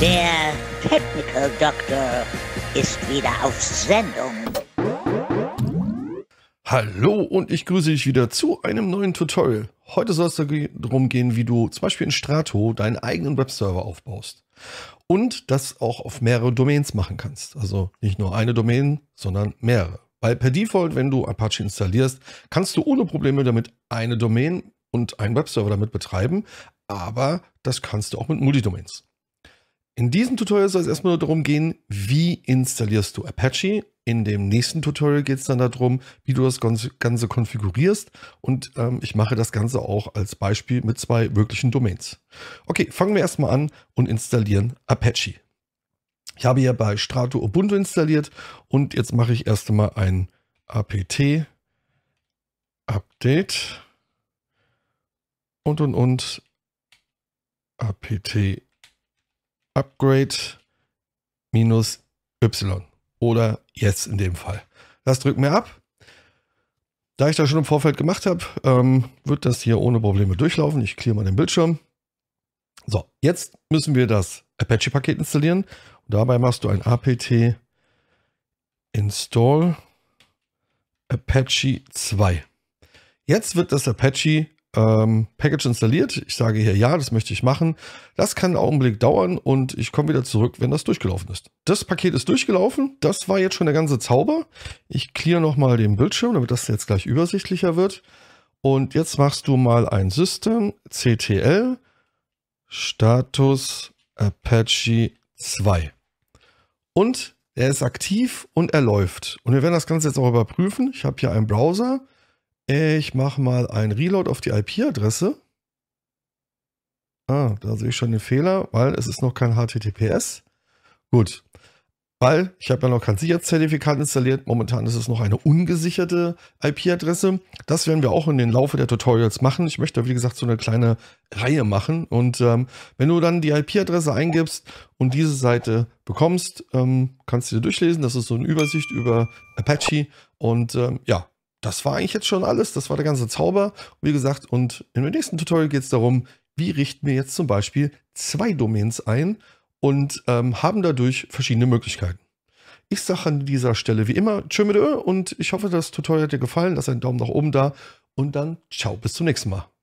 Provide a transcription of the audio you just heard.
Der Technical Doctor ist wieder auf Sendung. Hallo und ich grüße dich wieder zu einem neuen Tutorial. Heute soll es darum gehen, wie du zum Beispiel in Strato deinen eigenen Webserver aufbaust. Und das auch auf mehrere Domains machen kannst. Also nicht nur eine Domain, sondern mehrere. Weil per Default, wenn du Apache installierst, kannst du ohne Probleme damit eine Domain und einen Webserver damit betreiben. Aber das kannst du auch mit Multidomains. In diesem Tutorial soll es erstmal nur darum gehen, wie installierst du Apache. In dem nächsten Tutorial geht es dann darum, wie du das Ganze konfigurierst. Und ähm, ich mache das Ganze auch als Beispiel mit zwei wirklichen Domains. Okay, fangen wir erstmal an und installieren Apache. Ich habe hier bei Strato Ubuntu installiert und jetzt mache ich erst einmal ein apt Update und und und apt update Upgrade minus Y oder jetzt in dem Fall. Das drückt mir ab. Da ich das schon im Vorfeld gemacht habe, ähm, wird das hier ohne Probleme durchlaufen. Ich kläre mal den Bildschirm. So, jetzt müssen wir das Apache-Paket installieren. Und dabei machst du ein apt install Apache 2. Jetzt wird das Apache ähm, Package installiert. Ich sage hier, ja, das möchte ich machen. Das kann einen Augenblick dauern und ich komme wieder zurück, wenn das durchgelaufen ist. Das Paket ist durchgelaufen. Das war jetzt schon der ganze Zauber. Ich clear nochmal den Bildschirm, damit das jetzt gleich übersichtlicher wird. Und jetzt machst du mal ein System CTL Status Apache 2. Und er ist aktiv und er läuft. Und wir werden das Ganze jetzt auch überprüfen. Ich habe hier einen Browser. Ich mache mal ein Reload auf die IP-Adresse. Ah, da sehe ich schon den Fehler, weil es ist noch kein HTTPS. Gut, weil ich habe ja noch kein Sicherheitszertifikat installiert. Momentan ist es noch eine ungesicherte IP-Adresse. Das werden wir auch in den Laufe der Tutorials machen. Ich möchte, wie gesagt, so eine kleine Reihe machen. Und ähm, wenn du dann die IP-Adresse eingibst und diese Seite bekommst, ähm, kannst du dir durchlesen. Das ist so eine Übersicht über Apache. Und ähm, ja, das war eigentlich jetzt schon alles. Das war der ganze Zauber. Wie gesagt, und im nächsten Tutorial geht es darum, wie richten wir jetzt zum Beispiel zwei Domains ein und ähm, haben dadurch verschiedene Möglichkeiten. Ich sage an dieser Stelle wie immer Tschö mit Ö und ich hoffe, das Tutorial hat dir gefallen. Lass einen Daumen nach oben da und dann ciao, bis zum nächsten Mal.